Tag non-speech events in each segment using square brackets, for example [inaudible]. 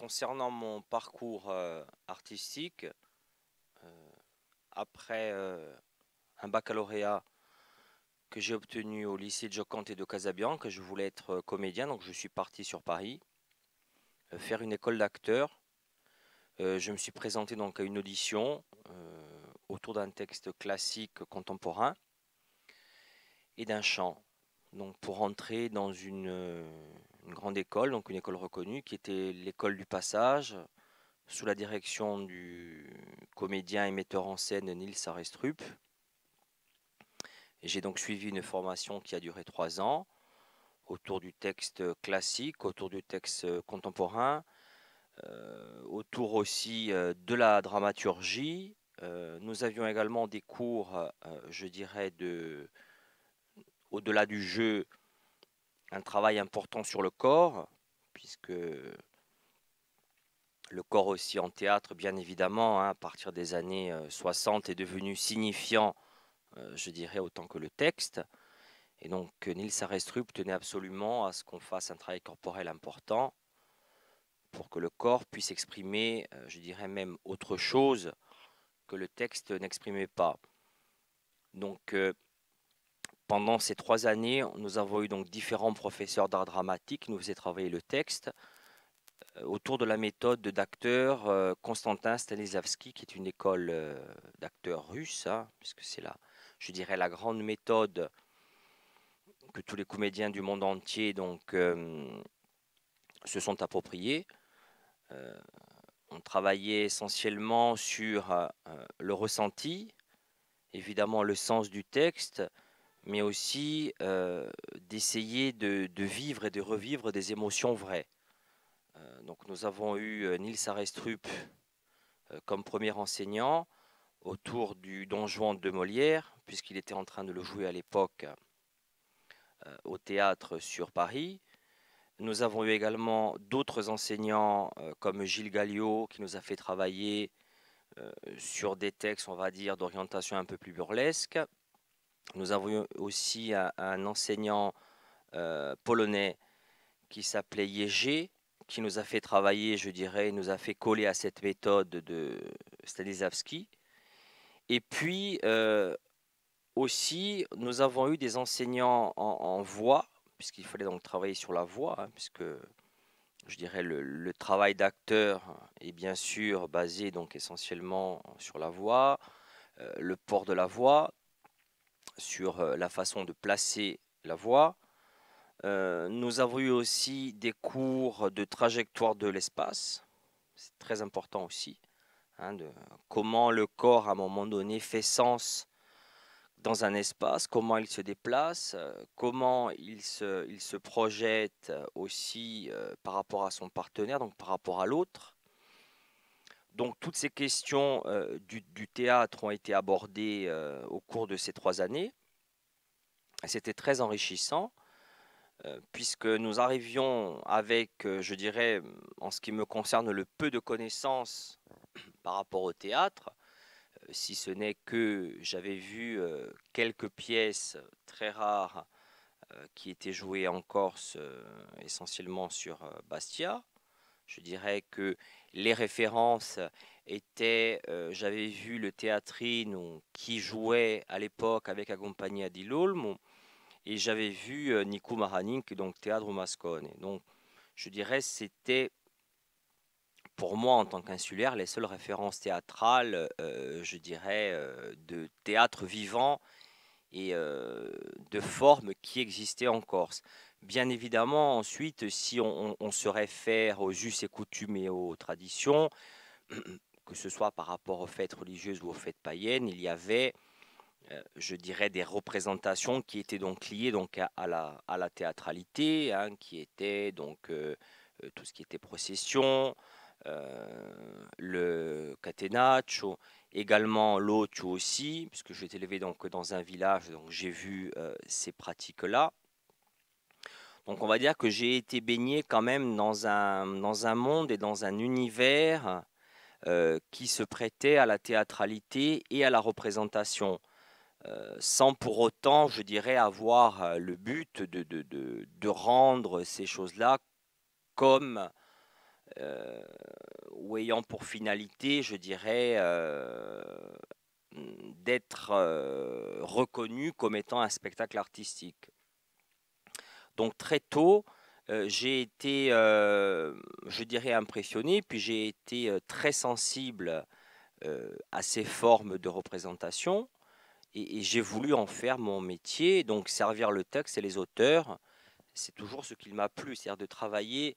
concernant mon parcours euh, artistique, euh, après euh, un baccalauréat que j'ai obtenu au lycée de Jocante et de Casabianca, je voulais être comédien, donc je suis parti sur Paris, faire une école d'acteurs. je me suis présenté donc à une audition autour d'un texte classique contemporain et d'un chant, donc pour entrer dans une une grande école, donc une école reconnue, qui était l'école du passage, sous la direction du comédien et metteur en scène Nils Arestrup. J'ai donc suivi une formation qui a duré trois ans, autour du texte classique, autour du texte contemporain, euh, autour aussi euh, de la dramaturgie. Euh, nous avions également des cours, je dirais, de, au-delà du jeu, un travail important sur le corps, puisque le corps aussi en théâtre, bien évidemment, hein, à partir des années 60 euh, est devenu signifiant, euh, je dirais, autant que le texte. Et donc Nils Arestrup tenait absolument à ce qu'on fasse un travail corporel important pour que le corps puisse exprimer, euh, je dirais même, autre chose que le texte n'exprimait pas. Donc pendant ces trois années, nous avons eu donc différents professeurs d'art dramatique qui nous faisaient travailler le texte euh, autour de la méthode d'acteur Constantin euh, Stanislavski, qui est une école euh, d'acteurs russe, hein, puisque c'est la, je dirais, la grande méthode que tous les comédiens du monde entier donc, se sont appropriés. on travaillait essentiellement sur le ressenti, évidemment le sens du texte, mais aussi euh, d'essayer de, vivre et de revivre des émotions vraies. Euh, nous avons eu euh, Nils Arestrup comme premier enseignant autour du Don Juan de Molière, puisqu'il était en train de le jouer à l'époque au théâtre sur Paris. Nous avons eu également d'autres enseignants comme Gilles Galliot qui nous a fait travailler sur des textes, on va dire, d'orientation un peu plus burlesque, nous avons aussi un, enseignant euh, polonais qui s'appelait Yegé, qui nous a fait travailler, je dirais, nous a fait coller à cette méthode de Stanislavski. Et puis euh, aussi, nous avons eu des enseignants en, voix, puisqu'il fallait donc travailler sur la voix, hein, puisque je dirais le, travail d'acteur est bien sûr basé donc essentiellement sur la voix, euh, le port de la voix, sur euh, la façon de placer la voix. Euh, nous avons eu aussi des cours de trajectoire de l'espace. C'est très important aussi. Hein, de comment le corps, à un moment donné, fait sens dans un espace, comment il se déplace, euh, comment il se, projette aussi par rapport à son partenaire, donc par rapport à l'autre. Donc toutes ces questions euh, du, théâtre ont été abordées euh, au cours de ces trois années. C'était très enrichissant euh, puisque nous arrivions avec, je dirais, en ce qui me concerne, le peu de connaissances [clears throat] par rapport au théâtre, si ce n'est que j'avais vu quelques pièces très rares qui étaient jouées en Corse, essentiellement sur Bastia. Je dirais que les références étaient, euh, j'avais vu le théâtrine qui jouait à l'époque avec la di Lolmo, et j'avais vu Nikou euh, Nico donc Théâtre Mascone. Donc, je dirais c'était pour moi en tant qu'insulaire les seules références théâtrales, euh, je dirais, de théâtre vivant et de forme qui existaient en Corse. Bien évidemment, ensuite, si on, se réfère aux us et coutumes et aux traditions, [clears throat] que ce soit par rapport aux fêtes religieuses ou aux fêtes païennes, il y avait, euh, je dirais, des représentations qui étaient donc liées donc, à, la, théâtralité, hein, qui étaient donc euh, euh, tout ce qui était procession, le catenaccio, également l'ocho aussi, puisque j'ai été élevé donc, dans un village, donc j'ai vu ces pratiques-là. Donc on va dire que j'ai été baigné quand même dans un, monde et dans un univers euh, qui se prêtait à la théâtralité et à la représentation, euh, sans pour autant, je dirais, avoir euh, le but de, rendre ces choses-là comme ou ayant pour finalité, je dirais, d'être reconnu comme étant un spectacle artistique. Donc très tôt, euh, j'ai été, euh, je dirais, impressionné, puis j'ai été euh, très sensible à ces formes de représentation, et, j'ai voulu en faire mon métier, donc servir le texte et les auteurs. C'est toujours ce qui m'a plu, c'est-à-dire de travailler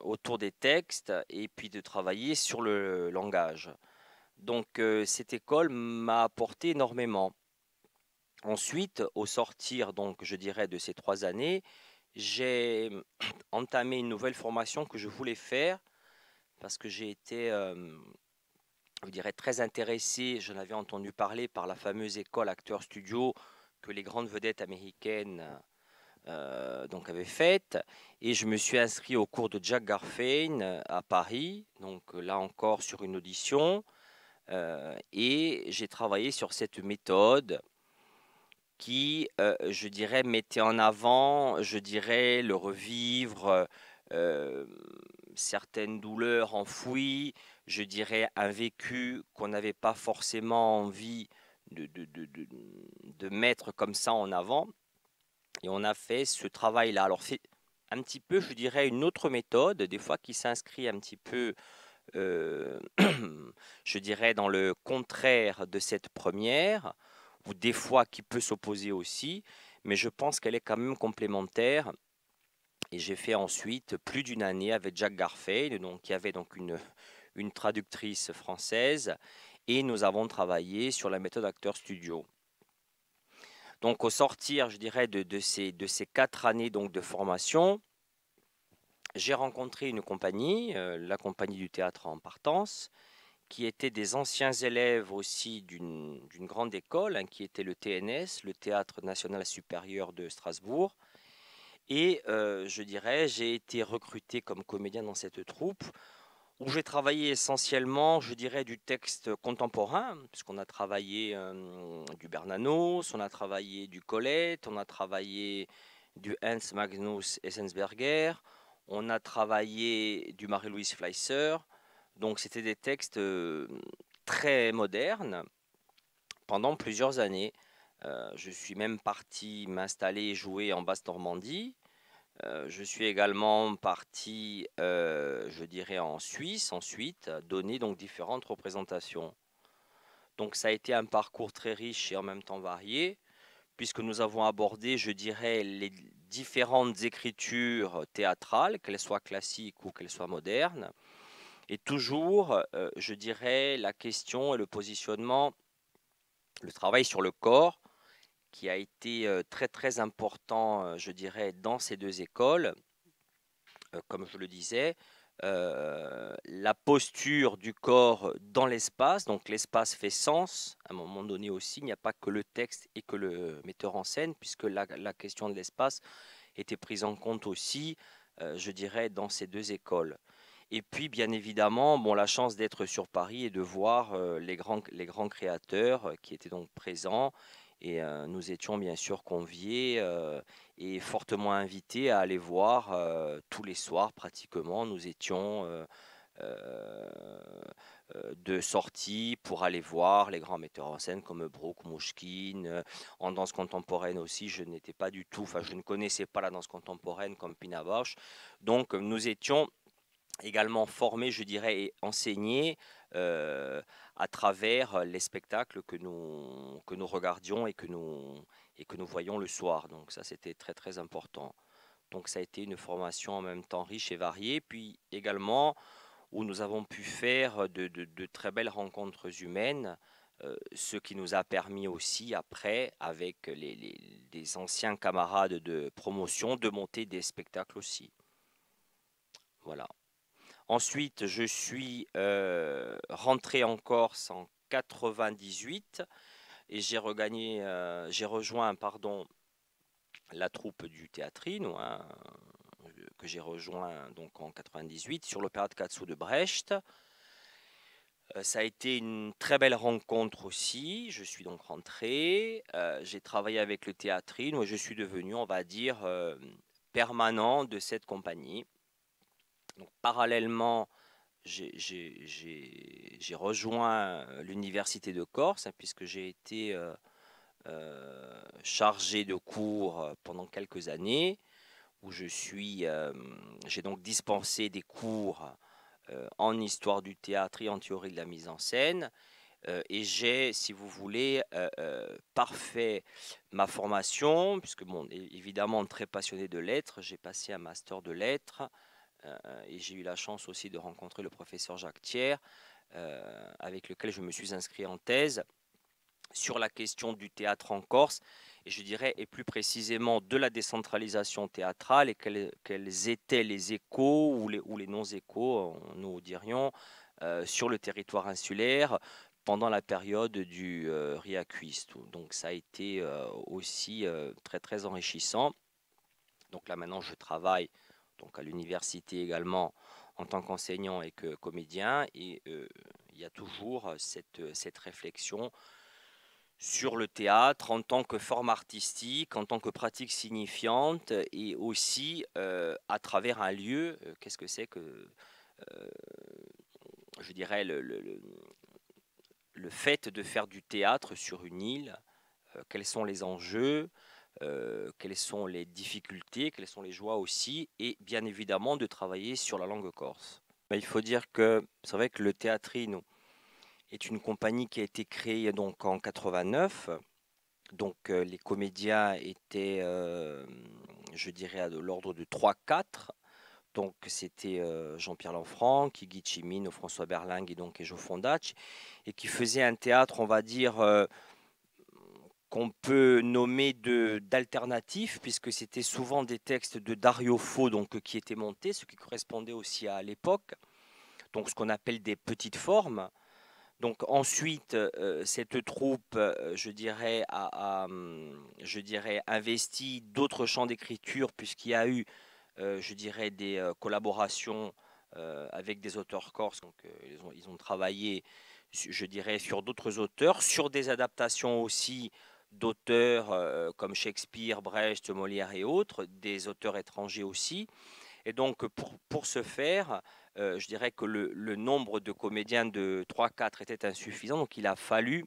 autour des textes et puis de travailler sur le langage. Donc cette école m'a apporté énormément. Ensuite, au sortir, donc, je dirais, de ces trois années, j'ai [clears throat] entamé une nouvelle formation que je voulais faire parce que j'ai été, dirais, très intéressé. J'en avais entendu parler par la fameuse école Acteur Studio que les grandes vedettes américaines euh, donc faite. Et je me suis inscrit au cours de Jack Garfain à Paris, donc là encore sur une audition. et j'ai travaillé sur cette méthode qui, euh, je dirais, mettait en avant, je dirais, le revivre, euh, euh, certaines douleurs enfouies, je dirais, un vécu qu'on n'avait pas forcément envie de, mettre comme ça en avant. Et on a fait ce travail-là. Alors, c'est un petit peu, je dirais, une autre méthode, des fois qui s'inscrit un petit peu, [clears throat] je dirais, dans le contraire de cette première ou des fois qui peut s'opposer aussi, mais je pense qu'elle est quand même complémentaire. Et j'ai fait ensuite plus d'une année avec Jacques Garfay, donc, qui avait donc une, traductrice française, et nous avons travaillé sur la méthode acteur studio. Donc au sortir, je dirais, de, ces, quatre années donc, de formation, j'ai rencontré une compagnie, euh, la compagnie du théâtre en partance, qui étaient des anciens élèves aussi d'une grande école, hein, qui était le TNS, le Théâtre National Supérieur de Strasbourg. Et euh, je dirais, j'ai été recruté comme comédien dans cette troupe, où j'ai travaillé essentiellement, je dirais, du texte contemporain, puisqu'on a travaillé euh, du Bernanos, on a travaillé du Colette, on a travaillé du Hans Magnus Essensberger, on a travaillé du Marie-Louise Fleisser, donc c'était des textes euh, très modernes pendant plusieurs années. Euh, je suis même parti m'installer et jouer en Basse-Normandie. Euh, je suis également parti, je dirais, en Suisse ensuite, donner donc différentes représentations. Donc ça a été un parcours très riche et en même temps varié, puisque nous avons abordé, je dirais, les différentes écritures théâtrales, qu'elles soient classiques ou qu'elles soient modernes. Et toujours, je dirais, la question et le positionnement, le travail sur le corps, qui a été très très important, je dirais, dans ces deux écoles. comme je le disais, la posture du corps dans l'espace, donc l'espace fait sens. À un moment donné aussi, il n'y a pas que le texte et que le metteur en scène, puisque la question de l'espace était prise en compte aussi, je dirais, dans ces deux écoles. Et puis, bien évidemment, bon, la chance d'être sur Paris et de voir les, grands, les grands créateurs qui étaient donc présents. Et nous étions bien sûr conviés et fortement invités à aller voir tous les soirs pratiquement. Nous étions de sortie pour aller voir les grands metteurs en scène comme Brooke, Mouchkine. En danse contemporaine aussi, je n'étais pas du tout, enfin je ne connaissais pas la danse contemporaine comme Pina Bausch. Donc nous étions également formé, je dirais, et enseigné euh, à travers euh, les spectacles que nous, que nous regardions et que nous, et que nous voyions le soir. Donc ça, c'était très, très important. Donc ça a été une formation en même temps riche et variée, puis également où nous avons pu faire de, de, très belles rencontres humaines, euh, ce qui nous a permis aussi après, avec les, les anciens camarades de promotion, de monter des spectacles aussi. Voilà. Ensuite, je suis euh, rentré en Corse en 98 et j'ai regagné, euh, j'ai rejoint pardon, la troupe du Théatrino hein, que j'ai rejoint donc en 98 sur l'opéra de Katsu de Brecht. Euh, ça a été une très belle rencontre aussi. Je suis donc rentré, j'ai travaillé avec le Théatrino et je suis devenu, on va dire, permanent de cette compagnie parallèlement, j'ai rejoint euh, l'université de Corse, puisque j'ai été euh, euh, chargé de cours pendant quelques années, où j'ai donc dispensé des cours en histoire du théâtre et en théorie de la mise en scène. et j'ai, si vous voulez, parfait ma formation, puisque, bon, évidemment, très passionné de lettres, j'ai passé un master de lettres euh, et j'ai eu la chance aussi de rencontrer le professeur Jacques Thiers, euh, avec lequel je me suis inscrit en thèse sur la question du théâtre en Corse, et je dirais, et plus précisément de la décentralisation théâtrale, et quels, étaient les échos ou les, non-échos, euh, nous dirions, sur le territoire insulaire pendant la période du euh, Donc ça a été aussi très très enrichissant. Donc là maintenant je travaille donc à l'université également en tant qu'enseignant et que comédien. Et euh, il y a toujours euh, euh, cette, réflexion sur le théâtre en tant que forme artistique, en tant que pratique signifiante et aussi à travers un lieu. Qu'est-ce que c'est que, je dirais, le, fait de faire du théâtre sur une île Quels sont les enjeux euh, quelles sont les difficultés, quelles sont les joies aussi, et bien évidemment de travailler sur la langue corse. il faut dire que c'est vrai que le Théatrino est une compagnie qui a été créée donc en 89. Donc euh, les comédiens étaient, euh, je dirais, à l'ordre de 3-4. Donc c'était Jean-Pierre Lanfranc, Guy Chimino, François Berlingue et donc et et qui faisait un théâtre, on va dire, qu'on peut nommer d'alternatifs, puisque c'était souvent des textes de Dario Fo donc, euh, qui étaient montés, ce qui correspondait aussi à, l'époque, donc ce qu'on appelle des petites formes. Donc ensuite, euh, cette troupe, euh, je dirais, a, hum, je dirais, investi d'autres champs d'écriture, puisqu'il y a eu, je dirais, des collaborations avec des auteurs corses. Donc, ils ont, ils, ont, travaillé, je dirais, sur d'autres auteurs, sur des adaptations aussi d'auteurs euh, comme Shakespeare, Brecht, Molière et autres, des auteurs étrangers aussi. Et donc, pour, ce faire, euh, je dirais que le, nombre de comédiens de 3-4 était insuffisant. Donc, il a fallu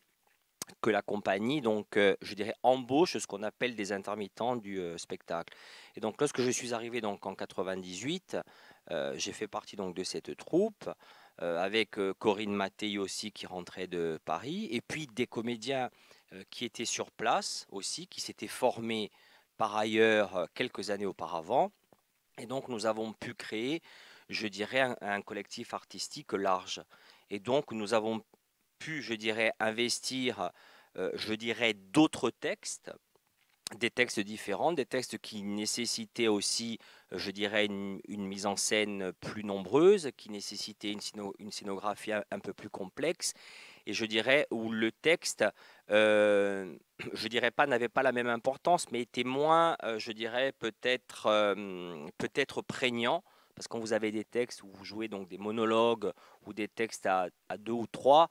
que la compagnie, donc, euh, je dirais, embauche ce qu'on appelle des intermittents du spectacle. Et donc, lorsque je suis arrivé donc, en 98, j'ai fait partie donc, de cette troupe. avec Corinne Mattei aussi qui rentrait de Paris, et puis des comédiens euh, qui était sur place aussi, qui s'était formés par ailleurs euh, quelques années auparavant. Et donc nous avons pu créer, je dirais, un, collectif artistique large. Et donc nous avons pu, je dirais, investir, euh, je dirais, d'autres textes, des textes différents, des textes qui nécessitaient aussi, je dirais, une, mise en scène plus nombreuse, qui nécessitaient une, scénographie un peu plus complexe, et je dirais où le texte, euh, [clears throat] je dirais pas n'avait pas la même importance, mais était moins, euh, je dirais peut-être euh, peut-être prégnant. Parce que quand vous avez des textes où vous jouez donc des monologues ou des textes à, deux ou trois,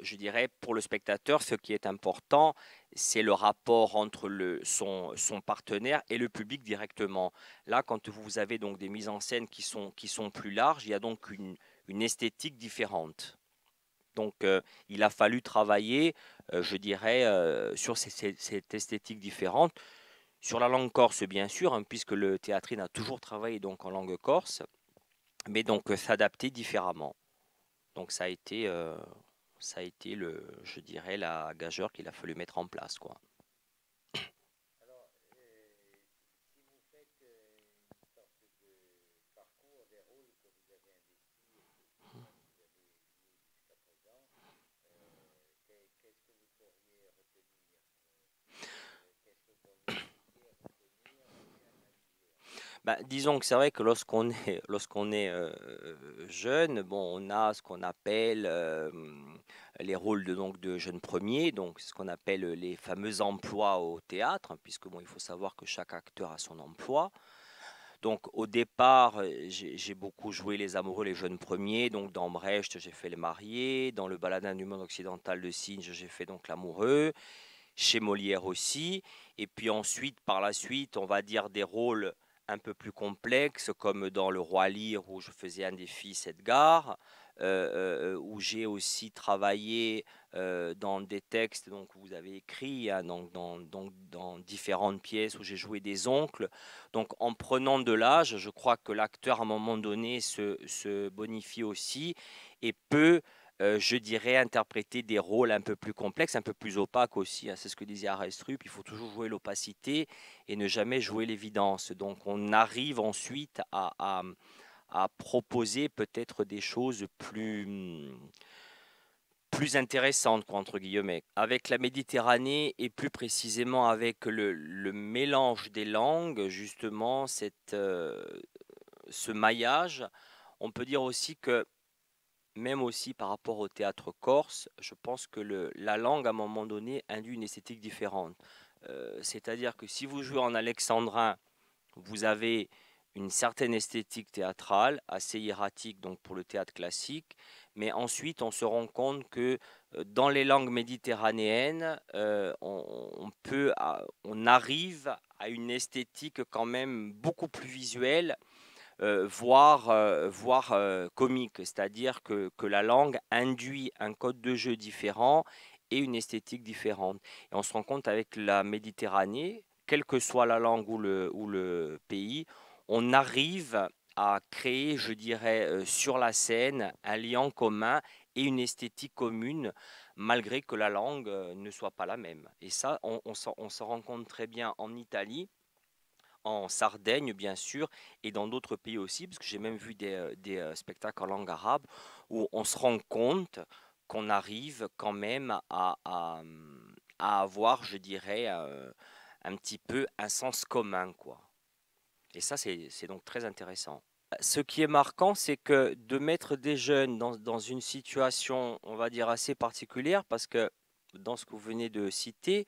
je dirais pour le spectateur, ce qui est important, c'est le rapport entre le, son, partenaire et le public directement. Là, quand vous avez donc des mises en scène qui sont, qui sont plus larges, il y a donc une esthétique différente. Donc, il a fallu travailler, je dirais, sur cette esthétique différente, sur la langue corse, bien sûr, hein, puisque le théâtrine a toujours travaillé donc en langue corse, mais donc s'adapter différemment. Donc, ça a été, le, je dirais, la gageure qu'il a fallu mettre en place, quoi. Bah, disons que c'est vrai que lorsqu'on est, [laughs] lorsqu'on est euh, jeune, bon, on a ce qu'on appelle les rôles de, donc, de jeunes premiers donc ce qu'on appelle les fameux emplois au théâtre, puisqu'il puisque bon, il faut savoir que chaque acteur a son emploi. Donc au départ, j'ai beaucoup joué les amoureux, les jeunes premiers. Donc dans Brecht, j'ai fait les mariés. Dans le baladin du monde occidental de Singe, j'ai fait donc l'amoureux. Chez Molière aussi. Et puis ensuite, par la suite, on va dire des rôles un peu plus complexe, comme dans Le Roi Lire, où je faisais un défi cette euh, euh, où j'ai aussi travaillé euh, dans des textes donc vous avez écrit, hein, donc, dans, différentes pièces où j'ai joué des oncles. Donc en prenant de l'âge, je crois que l'acteur à un moment donné se, se bonifie aussi et peut euh, je dirais, interpréter des rôles un peu plus complexes, un peu plus opaques aussi. Hein. C'est ce que disait Arestrup, il faut toujours jouer l'opacité et ne jamais jouer l'évidence. Donc on arrive ensuite à, proposer peut-être des choses plus plus intéressantes, quoi, entre guillemets. Avec la Méditerranée et plus précisément avec le, mélange des langues, justement, cette, euh, ce maillage, on peut dire aussi que même aussi par rapport au théâtre corse, je pense que la langue, à un moment donné, induit une esthétique différente. Euh, c'est-à-dire que si vous jouez en alexandrin, vous avez une certaine esthétique théâtrale, assez hiératique donc pour le théâtre classique, mais ensuite on se rend compte que euh, dans les langues méditerranéennes, euh, on arrive à une esthétique quand même beaucoup plus visuelle euh, voire, euh, euh, comique, c'est-à-dire que, la langue induit un code de jeu différent et une esthétique différente. Et on se rend compte avec la Méditerranée, quelle que soit la langue ou le, pays, on arrive à créer, je dirais, sur la scène un lien commun et une esthétique commune, malgré que la langue ne soit pas la même. Et ça, on, on s'en rend compte très bien en Italie, en Sardaigne, bien sûr, et dans d'autres pays aussi, parce que j'ai même vu des, euh, euh, spectacles en langue arabe, où on se rend compte qu'on arrive quand même à, avoir, je dirais, euh, un petit peu un sens commun. quoi. Et ça, c'est donc très intéressant. Ce qui est marquant, c'est que de mettre des jeunes dans une situation, on va dire, assez particulière, parce que dans ce que vous venez de citer,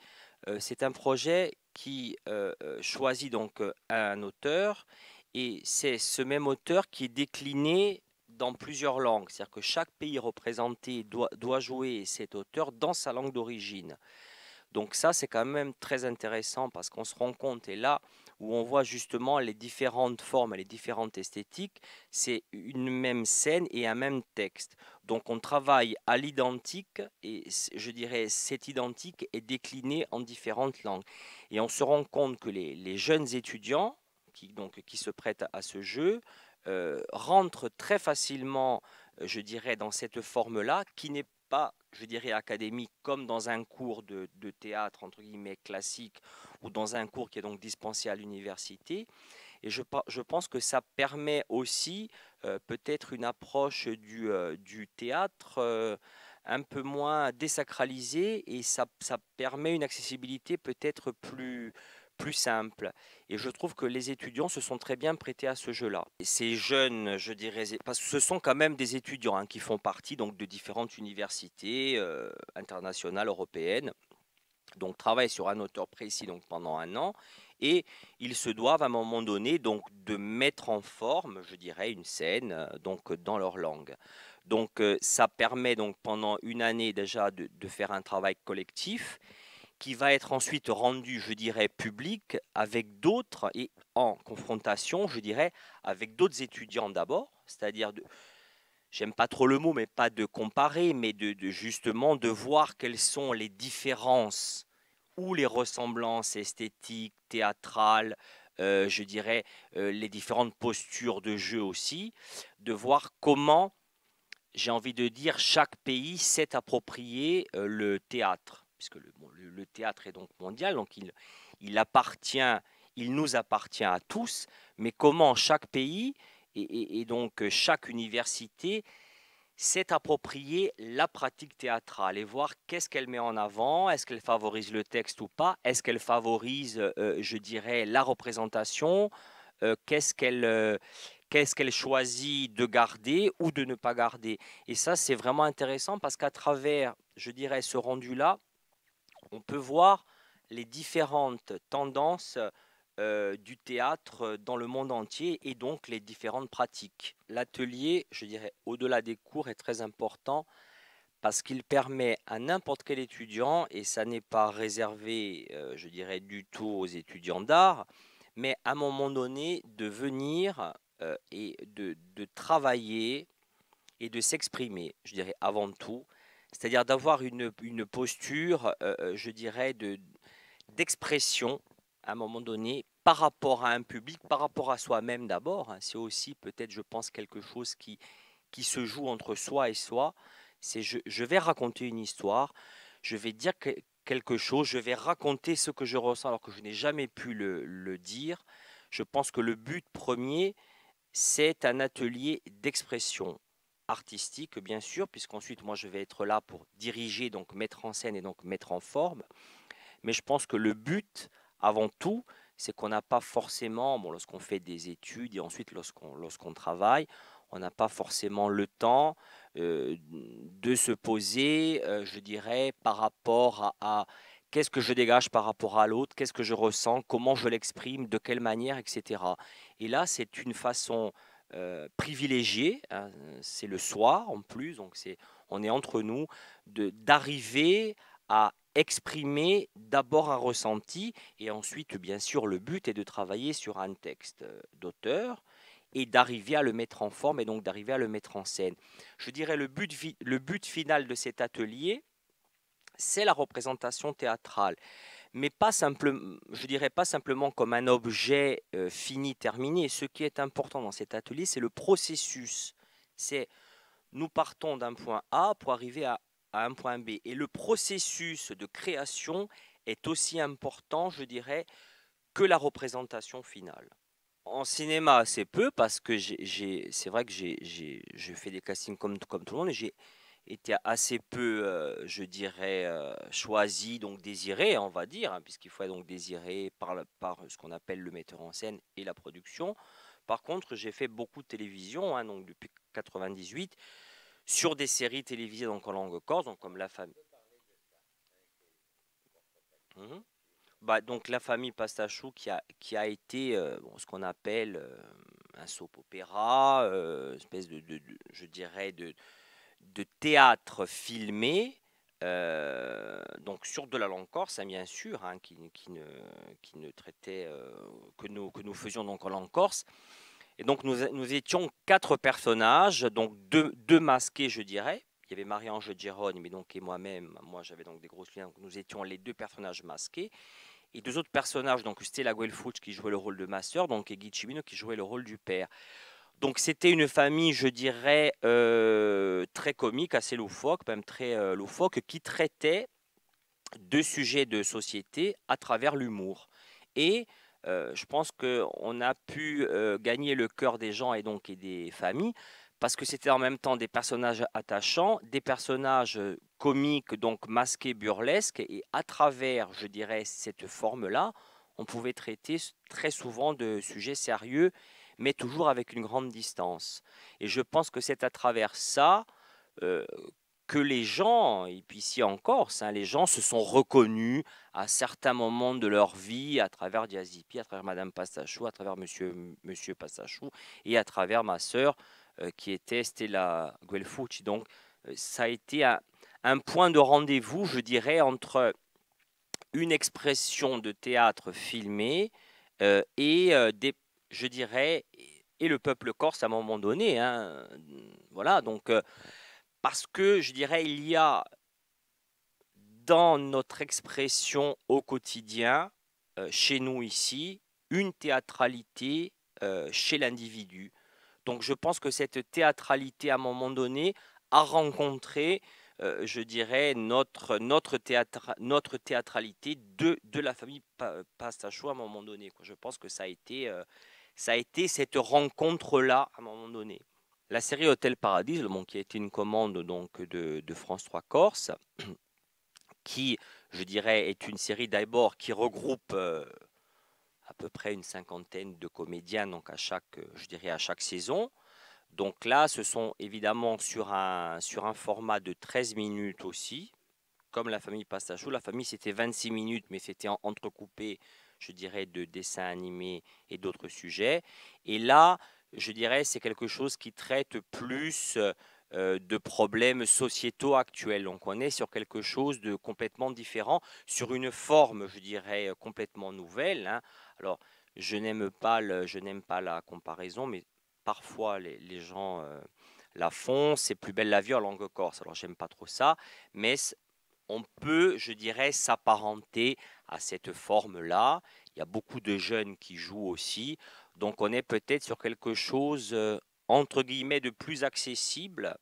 euh, c'est un projet qui euh, euh, choisit donc un auteur et c'est ce même auteur qui est décliné dans plusieurs langues. C'est-à-dire que chaque pays représenté doit, doit, jouer cet auteur dans sa langue d'origine. Donc ça, c'est quand même très intéressant parce qu'on se rend compte, et là, où on voit justement les différentes formes, les différentes esthétiques, c'est une même scène et un même texte. Donc on travaille à l'identique et je dirais cet identique est décliné en différentes langues. Et on se rend compte que les, jeunes étudiants qui, donc, qui se prêtent à ce jeu euh, rentrent très facilement, je dirais, dans cette forme-là qui n'est pas je dirais, académique, comme dans un cours de, théâtre, entre guillemets, classique, ou dans un cours qui est donc dispensé à l'université. Et je, je, pense que ça permet aussi euh, peut-être une approche du, euh, du théâtre euh, un peu moins désacralisée, et ça, ça permet une accessibilité peut-être plus, plus simple. Et je trouve que les étudiants se sont très bien prêtés à ce jeu-là. Et ces jeunes, je dirais, parce que ce sont quand même des étudiants hein, qui font partie donc de différentes universités euh, internationales, européennes, donc travaillent sur un auteur précis donc pendant un an. Et ils se doivent à un moment donné donc de mettre en forme, je dirais, une scène euh, donc dans leur langue. Donc euh, ça permet donc pendant une année déjà de, de faire un travail collectif qui va être ensuite rendu, je dirais, public avec d'autres et en confrontation, je dirais, avec d'autres étudiants d'abord, c'est-à-dire de, j'aime pas trop le mot, mais pas de comparer, mais de, justement de voir quelles sont les différences ou les ressemblances esthétiques, théâtrales, euh, je dirais euh, les différentes postures de jeu aussi, de voir comment, j'ai envie de dire, chaque pays s'est approprié euh, le théâtre puisque le, le, théâtre est donc mondial, donc il, il appartient, il nous appartient à tous, mais comment chaque pays et, donc euh, chaque université s'est approprié la pratique théâtrale et voir qu'est-ce qu'elle met en avant, est-ce qu'elle favorise le texte ou pas, est-ce qu'elle favorise, euh, euh, je dirais, la représentation, qu'est-ce qu'elle qu'est-ce qu'elle choisit de garder ou de ne pas garder. Et ça, c'est vraiment intéressant parce qu'à travers, je dirais, ce rendu-là, on peut voir les différentes tendances euh, du théâtre dans le monde entier et donc les différentes pratiques. L'atelier, je dirais, au-delà des cours, est très important parce qu'il permet à n'importe quel étudiant, et ça n'est pas réservé, euh, je dirais, du tout aux étudiants d'art, mais à un moment donné, de venir euh, et de, de travailler et de s'exprimer, je dirais, avant tout, c'est-à-dire d'avoir une, posture, euh, euh, je dirais, d'expression à un moment donné par rapport à un public, par rapport à soi-même d'abord. Hein. C'est aussi peut-être, je pense, quelque chose qui, se joue entre soi et soi. C'est je, vais raconter une histoire, je vais dire quelque chose, je vais raconter ce que je ressens alors que je n'ai jamais pu le dire. Je pense que le but premier, c'est un atelier d'expression artistique, bien sûr, puisqu'ensuite, moi, je vais être là pour diriger, donc mettre en scène et donc mettre en forme. Mais je pense que le but, avant tout, c'est qu'on n'a pas forcément, bon, lorsqu'on fait des études et ensuite lorsqu'on lorsqu'on travaille, on n'a pas forcément le temps euh, de se poser, euh, je dirais, par rapport à qu'est-ce que je dégage par rapport à l'autre, qu'est-ce que je ressens, comment je l'exprime, de quelle manière, etc. Et là, c'est une façon euh, privilégié. Hein, c'est le soir en plus, donc on est entre nous, d'arriver à exprimer d'abord un ressenti et ensuite, bien sûr, le but est de travailler sur un texte euh, d'auteur et d'arriver à le mettre en forme et donc d'arriver à le mettre en scène. Je dirais le le but final de cet atelier, c'est la représentation théâtrale mais pas simplement, je dirais pas simplement comme un objet euh, fini, terminé. Ce qui est important dans cet atelier, c'est le processus. C'est nous partons d'un point A pour arriver à, un point B. Et le processus de création est aussi important, je dirais, que la représentation finale. En cinéma, c'est peu parce que c'est vrai que j'ai fait des castings comme, comme tout le monde j'ai était assez peu, euh, je dirais, euh, choisi, donc désiré, on va dire, hein, puisqu'il faut donc désiré par, par ce qu'on appelle le metteur en scène et la production. Par contre, j'ai fait beaucoup de télévision, hein, donc depuis 98, sur des séries télévisées donc en langue corse, donc comme La Famille. Mhm. Bah, donc La Famille Pastachou qui a, qui a été euh, ce qu'on appelle un soap opéra, espèce de, je dirais, de théâtre filmé, euh, donc sur de la langue corse, hein, bien sûr, hein, qui, ne, qui ne traitait euh, que, nous, que nous faisions donc en langue corse. Et donc nous, étions quatre personnages, donc deux, deux masqués, je dirais. Il y avait Marie-Ange Gérone, mais donc et moi-même, moi, j'avais donc des grosses liens, nous étions les deux personnages masqués. Et deux autres personnages, donc Stella Guelfouch qui jouait le rôle de ma sœur, donc et Guy Chimino qui jouait le rôle du père. Donc c'était une famille, je dirais, euh, très comique, assez loufoque, même très euh, loufoque, qui traitait de sujets de société à travers l'humour. Et euh, je pense qu'on a pu euh, gagner le cœur des gens et donc et des familles, parce que c'était en même temps des personnages attachants, des personnages comiques, donc masqués, burlesques, et à travers, je dirais, cette forme-là, on pouvait traiter très souvent de sujets sérieux, mais toujours avec une grande distance. Et je pense que c'est à travers ça euh, que les gens, et puis ici en Corse, hein, les gens se sont reconnus à certains moments de leur vie à travers Diazipi, à travers Madame Passachou à travers Monsieur, Monsieur Passachou, et à travers ma sœur euh, qui était Stella Guelfucci. Donc euh, ça a été un, un point de rendez-vous, je dirais, entre une expression de théâtre filmé et je dirais et le peuple corse à un moment donné. Hein, voilà, donc parce que je dirais il y a dans notre expression au quotidien, euh, chez nous ici, une théâtralité euh, chez l'individu. Donc je pense que cette théâtralité, à un moment donné, a rencontré, euh, je dirais, notre, notre, théâtre, notre théâtralité de, de la famille Pastachou, à un moment donné. Je pense que ça a été, ça a été cette rencontre-là à un moment donné. La série Hôtel Paradis, qui est une commande donc, de, France 3 Corse, [clears throat] qui, je dirais, est une série d'abord qui regroupe euh, à peu près une cinquantaine de comédiens donc à chaque, je dirais, à chaque saison. Donc là, ce sont évidemment sur un, sur un format de 13 minutes aussi, comme la famille Pastachou. La famille, c'était 26 minutes, mais c'était entrecoupé, je dirais, de dessins animés et d'autres sujets. Et là, je dirais, c'est quelque chose qui traite plus euh, de problèmes sociétaux actuels. Donc on est sur quelque chose de complètement différent, sur une forme, je dirais, complètement nouvelle. Hein. Alors, je n'aime pas, pas la comparaison, mais parfois les, gens euh, la font. C'est plus belle la vie en langue corse. Alors, j'aime pas trop ça, mais on peut, je dirais, s'apparenter à cette forme-là. Il y a beaucoup de jeunes qui jouent aussi. Donc on est peut-être sur quelque chose euh, entre guillemets de plus accessible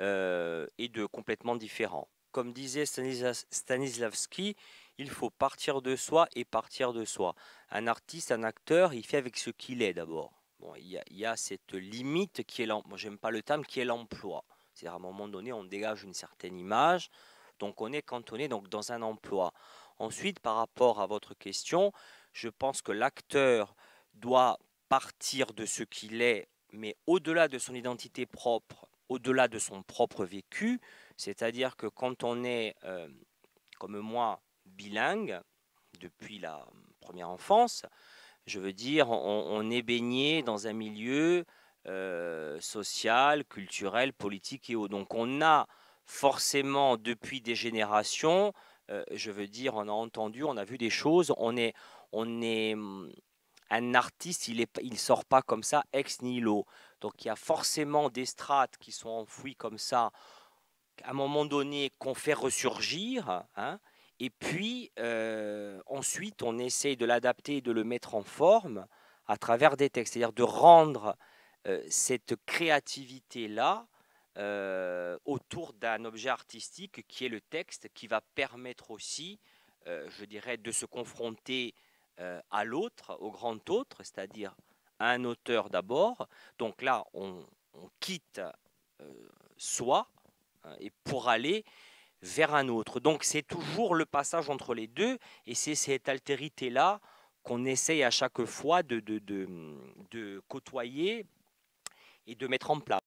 euh, et de complètement différent. Comme disait Stanislavski, il faut partir de soi et partir de soi. Un artiste, un acteur, il fait avec ce qu'il est d'abord. Bon, il y, a, cette limite qui est l'emploi. J'aime pas le terme qui est l'emploi. C'est-à-dire à un moment donné, on dégage une certaine image, donc on est cantonné donc dans un emploi. Ensuite, par rapport à votre question, je pense que l'acteur doit partir de ce qu'il est, mais au-delà de son identité propre, au-delà de son propre vécu, c'est-à-dire que quand on est, euh, comme moi, bilingue, depuis la première enfance, je veux dire, on, est baigné dans un milieu euh, social, culturel, politique et haut. Donc on a forcément, depuis des générations, euh, je veux dire, on a entendu, on a vu des choses, on est, on est, hum, un artiste, il ne sort pas comme ça ex nihilo. Donc il y a forcément des strates qui sont enfouies comme ça, à un moment donné, qu'on fait ressurgir. Hein. et puis euh, ensuite, on essaye de l'adapter de le mettre en forme à travers des textes, c'est-à-dire de rendre euh, cette créativité-là euh, autour d'un objet artistique qui est le texte, qui va permettre aussi, je dirais, de se confronter euh, à l'autre, au grand autre, c'est-à-dire à un auteur d'abord. Donc là, on, quitte euh, soi hein, et pour aller vers un autre. Donc c'est toujours le passage entre les deux et c'est cette altérité-là qu'on essaye à chaque fois de, de, de côtoyer et de mettre en place.